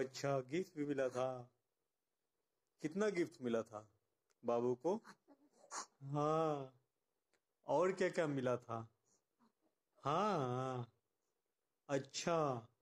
अच्छा गिफ्ट भी मिला था कितना गिफ्ट मिला था बाबू को हाँ और क्या क्या मिला था हाँ, हाँ। अच्छा